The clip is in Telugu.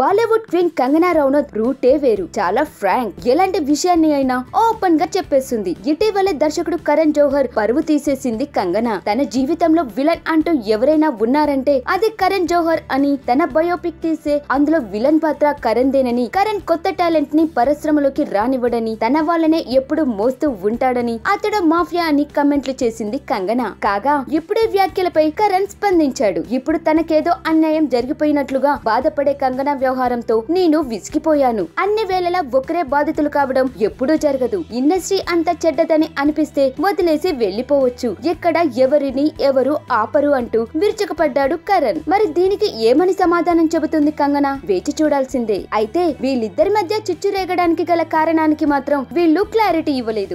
బాలీవుడ్ క్వీన్ కంగనా రౌనత్ రూటే వేరు చాలా ఫ్రాంక్ ఎలాంటి విషయాన్ని అయినా ఓపెన్ గా చెప్పేస్తుంది ఇటీవలే దర్శకుడు కరణ్ జోహర్ పరువు తీసేసింది కంగనా తన జీవితంలో విలన్ అంటూ ఎవరైనా ఉన్నారంటే అది కరణ్ జోహర్ అని తన బయోపిక్ తీసే అందులో విలన్ పాత్ర కరణ్ దేనని కరణ్ కొత్త టాలెంట్ ని పరిశ్రమలోకి రానివ్వడని తన వాళ్ళనే ఎప్పుడు మోస్తూ ఉంటాడని అతడు మాఫియా అని కమెంట్లు చేసింది కంగనా కాగా ఇప్పుడే వ్యాఖ్యలపై కరణ్ స్పందించాడు ఇప్పుడు తనకేదో అన్యాయం జరిగిపోయినట్లుగా బాధపడే కంగనా అవ్యవహారంతో నేను విసిగిపోయాను అన్ని వేళలా ఒకరే బాధితులు కావడం ఎప్పుడూ జరగదు ఇండస్ట్రీ అంత చెడ్డదని అనిపిస్తే వదిలేసి వెళ్లిపోవచ్చు ఎక్కడ ఎవరిని ఎవరు ఆపరు అంటూ విరుచుకుపడ్డాడు కరణ్ మరి దీనికి ఏమని సమాధానం చెబుతుంది కంగన వేచి చూడాల్సిందే అయితే వీళ్ళిద్దరి మధ్య చిచ్చు రేగడానికి గల కారణానికి మాత్రం వీళ్ళు క్లారిటీ ఇవ్వలేదు